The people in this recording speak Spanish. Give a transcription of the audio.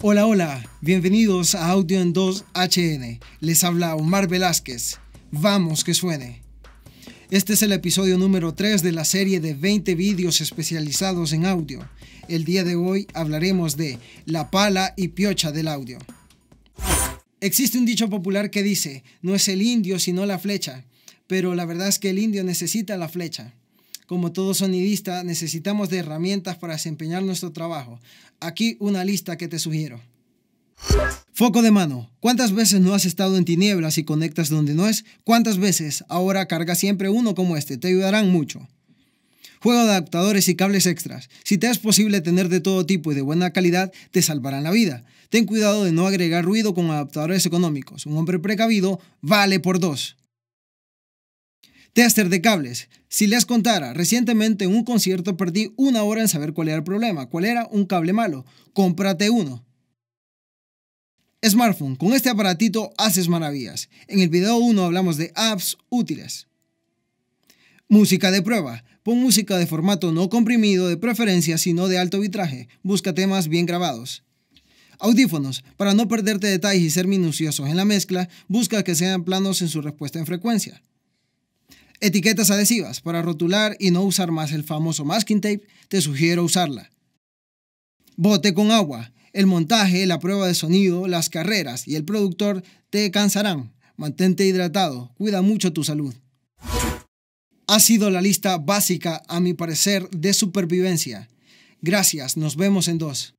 Hola, hola, bienvenidos a Audio en 2 HN. Les habla Omar Velázquez. Vamos que suene. Este es el episodio número 3 de la serie de 20 vídeos especializados en audio. El día de hoy hablaremos de la pala y piocha del audio. Existe un dicho popular que dice, no es el indio sino la flecha, pero la verdad es que el indio necesita la flecha. Como todo sonidista, necesitamos de herramientas para desempeñar nuestro trabajo. Aquí una lista que te sugiero. Foco de mano. ¿Cuántas veces no has estado en tinieblas y conectas donde no es? ¿Cuántas veces? Ahora carga siempre uno como este. Te ayudarán mucho. Juego de adaptadores y cables extras. Si te es posible tener de todo tipo y de buena calidad, te salvarán la vida. Ten cuidado de no agregar ruido con adaptadores económicos. Un hombre precavido vale por dos. Tester de cables. Si les contara, recientemente en un concierto perdí una hora en saber cuál era el problema, cuál era un cable malo. Cómprate uno. Smartphone. Con este aparatito haces maravillas. En el video 1 hablamos de apps útiles. Música de prueba. Pon música de formato no comprimido de preferencia, sino de alto vitraje. Busca temas bien grabados. Audífonos. Para no perderte detalles y ser minuciosos en la mezcla, busca que sean planos en su respuesta en frecuencia. Etiquetas adhesivas. Para rotular y no usar más el famoso masking tape, te sugiero usarla. Bote con agua. El montaje, la prueba de sonido, las carreras y el productor te cansarán. Mantente hidratado. Cuida mucho tu salud. Ha sido la lista básica, a mi parecer, de supervivencia. Gracias, nos vemos en dos.